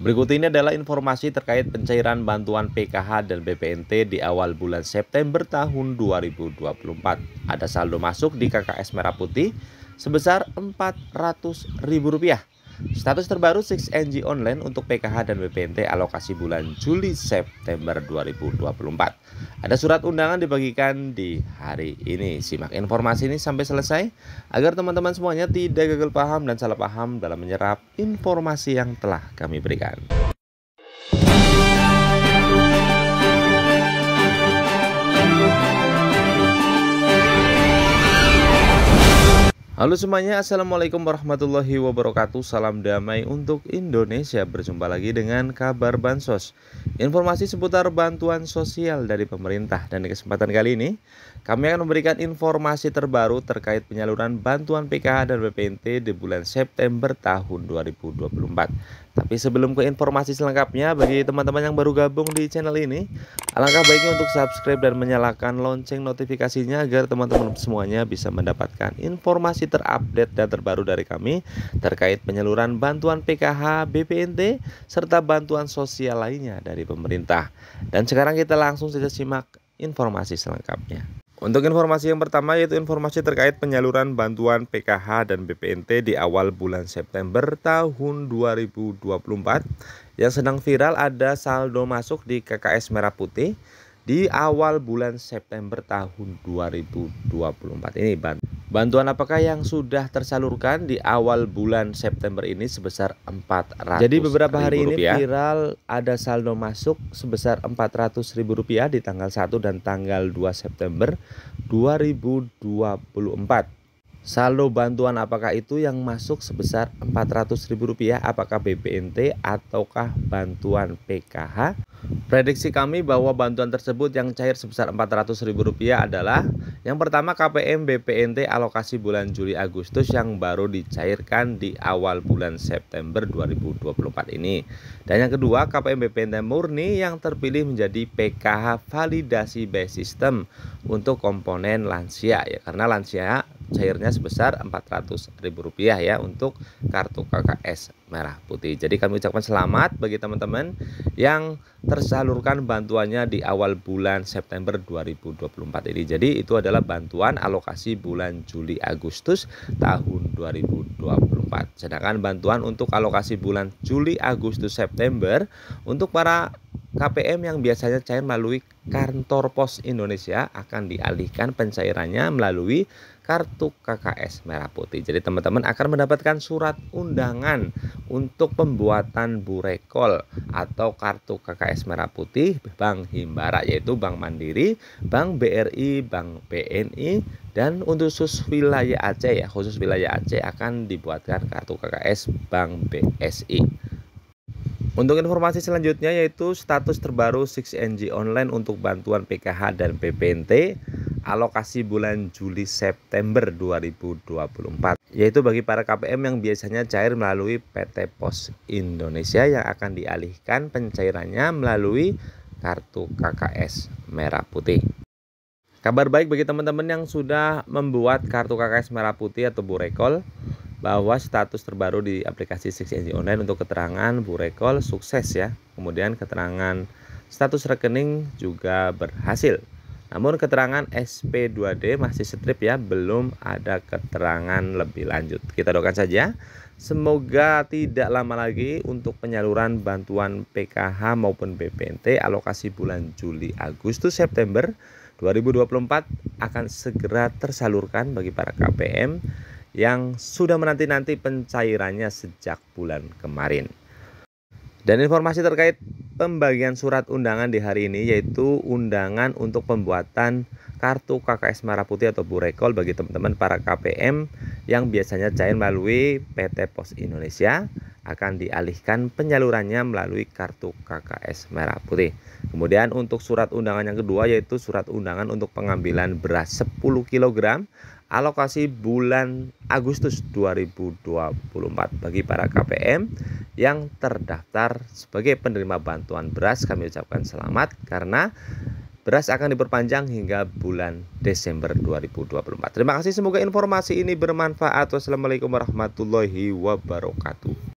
Berikut ini adalah informasi terkait pencairan bantuan PKH dan BPNT di awal bulan September tahun 2024. Ada saldo masuk di KKS Merah Putih sebesar Rp400.000 Status terbaru 6NG Online untuk PKH dan BPNT alokasi bulan Juli September 2024. Ada surat undangan dibagikan di hari ini. Simak informasi ini sampai selesai agar teman-teman semuanya tidak gagal paham dan salah paham dalam menyerap informasi yang telah kami berikan. Halo semuanya, Assalamualaikum warahmatullahi wabarakatuh Salam damai untuk Indonesia Berjumpa lagi dengan kabar Bansos Informasi seputar bantuan sosial dari pemerintah Dan di kesempatan kali ini Kami akan memberikan informasi terbaru terkait penyaluran bantuan PKH dan BPNT Di bulan September tahun 2024 Tapi sebelum ke informasi selengkapnya Bagi teman-teman yang baru gabung di channel ini Alangkah baiknya untuk subscribe dan menyalakan lonceng notifikasinya agar teman-teman semuanya bisa mendapatkan informasi terupdate dan terbaru dari kami terkait penyaluran bantuan PKH, BPNT, serta bantuan sosial lainnya dari pemerintah. Dan sekarang kita langsung saja simak informasi selengkapnya. Untuk informasi yang pertama yaitu informasi terkait penyaluran bantuan PKH dan BPNT di awal bulan September tahun 2024 yang sedang viral ada saldo masuk di KKS Merah Putih di awal bulan September tahun 2024 ini bantuan apakah yang sudah tersalurkan di awal bulan September ini sebesar 400 jadi beberapa hari ini viral ada saldo masuk sebesar 400 ribu rupiah di tanggal 1 dan tanggal 2 September 2024 Saldo bantuan apakah itu yang masuk sebesar Rp400.000 apakah BPNT ataukah bantuan PKH? Prediksi kami bahwa bantuan tersebut yang cair sebesar Rp400.000 adalah yang pertama KPM BPNT alokasi bulan Juli Agustus yang baru dicairkan di awal bulan September 2024 ini. Dan yang kedua KPM BPNT murni yang terpilih menjadi PKH validasi base system untuk komponen lansia ya karena lansia cairnya sebesar Rp400.000 ya untuk kartu KKS merah putih. Jadi kami ucapkan selamat bagi teman-teman yang tersalurkan bantuannya di awal bulan September 2024 ini. Jadi itu adalah bantuan alokasi bulan Juli Agustus tahun 2024. Sedangkan bantuan untuk alokasi bulan Juli Agustus September untuk para KPM yang biasanya cair melalui kantor pos Indonesia akan dialihkan pencairannya melalui kartu KKS Merah Putih. Jadi teman-teman akan mendapatkan surat undangan untuk pembuatan burekol atau kartu KKS Merah Putih Bank Himbara yaitu Bank Mandiri, Bank BRI, Bank BNI dan untuk khusus wilayah Aceh ya, khusus wilayah Aceh akan dibuatkan kartu KKS Bank BSI. Untuk informasi selanjutnya yaitu status terbaru 6NG online untuk bantuan PKH dan PPNT alokasi bulan Juli September 2024 yaitu bagi para KPM yang biasanya cair melalui PT Pos Indonesia yang akan dialihkan pencairannya melalui kartu KKS merah putih. Kabar baik bagi teman-teman yang sudah membuat kartu KKS merah putih atau burekol bahwa status terbaru di aplikasi Six Engine Online untuk keterangan Bu Rekol sukses ya. Kemudian keterangan status rekening juga berhasil. Namun keterangan SP2D masih strip ya, belum ada keterangan lebih lanjut. Kita doakan saja. Semoga tidak lama lagi untuk penyaluran bantuan PKH maupun BPNT alokasi bulan Juli, Agustus, September 2024 akan segera tersalurkan bagi para KPM yang sudah menanti-nanti pencairannya sejak bulan kemarin. Dan informasi terkait pembagian surat undangan di hari ini yaitu undangan untuk pembuatan kartu KKS Merah Putih atau Burekol bagi teman-teman para KPM yang biasanya cair melalui PT Pos Indonesia akan dialihkan penyalurannya melalui kartu KKS Merah Putih. Kemudian untuk surat undangan yang kedua yaitu surat undangan untuk pengambilan beras 10 kg alokasi bulan Agustus 2024 bagi para KPM yang terdaftar sebagai penerima bantuan beras kami ucapkan selamat karena Beras akan diperpanjang hingga bulan Desember 2024. Terima kasih, semoga informasi ini bermanfaat. Wassalamualaikum warahmatullahi wabarakatuh.